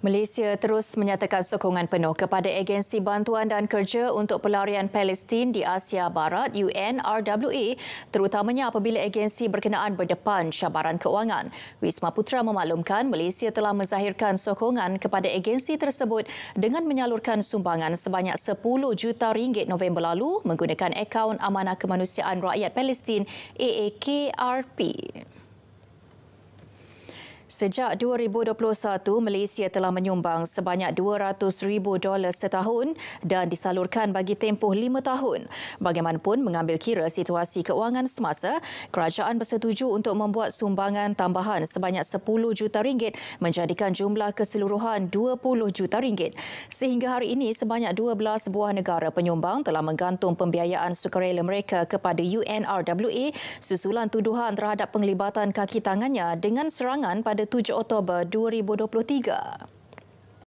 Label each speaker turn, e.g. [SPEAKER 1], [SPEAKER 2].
[SPEAKER 1] Malaysia terus menyatakan sokongan penuh kepada agensi bantuan dan kerja untuk pelarian Palestin di Asia Barat UNRWA terutamanya apabila agensi berkenaan berdepan cabaran keuangan. Wisma Putra memaklumkan Malaysia telah menzahirkan sokongan kepada agensi tersebut dengan menyalurkan sumbangan sebanyak 10 juta ringgit November lalu menggunakan akaun Amanah Kemanusiaan Rakyat Palestin AAKRP. Sejak 2021, Malaysia telah menyumbang sebanyak 200 ribu dolar setahun dan disalurkan bagi tempoh lima tahun. Bagaimanapun mengambil kira situasi keuangan semasa, kerajaan bersetuju untuk membuat sumbangan tambahan sebanyak 10 juta ringgit menjadikan jumlah keseluruhan 20 juta ringgit. Sehingga hari ini sebanyak 12 buah negara penyumbang telah menggantung pembiayaan sukarela mereka kepada UNRWA susulan tuduhan terhadap penglibatan kaki tangannya dengan serangan pada pada 7 Oktober 2023.